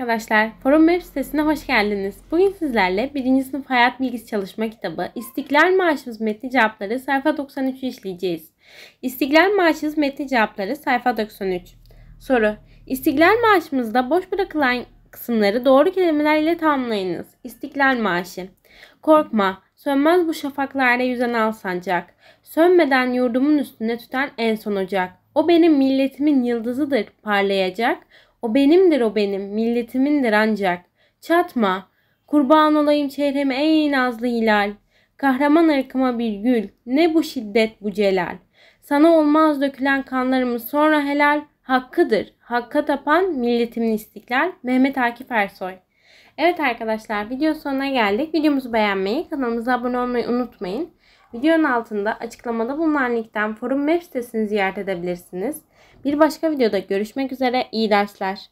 Arkadaşlar Forum Web sitesine hoş geldiniz. Bugün sizlerle 1. sınıf hayat bilgisi çalışma kitabı İstiklal Marşımız metni cevapları sayfa 93'ü işleyeceğiz. İstiklal Marşımız metni cevapları sayfa 93. Soru İstiklal Marşımızda boş bırakılan kısımları doğru kelimeler ile tamamlayınız. İstiklal Marşı Korkma, sönmez bu şafaklarda yüzen al sancak. Sönmeden yurdumun üstüne tüten en son ocak. O benim milletimin yıldızıdır parlayacak. O benimdir o benim, milletimindir ancak. Çatma, kurban olayım çehreme ey nazlı hilal. Kahraman ırkıma bir gül, ne bu şiddet bu celal. Sana olmaz dökülen kanlarımız sonra helal, hakkıdır. Hakka tapan milletimin istiklal. Mehmet Akif Ersoy. Evet arkadaşlar video sonuna geldik. Videomuzu beğenmeyi, kanalımıza abone olmayı unutmayın. Videonun altında açıklamada bulunan linkten forum web sitesini ziyaret edebilirsiniz. Bir başka videoda görüşmek üzere. İyi dersler.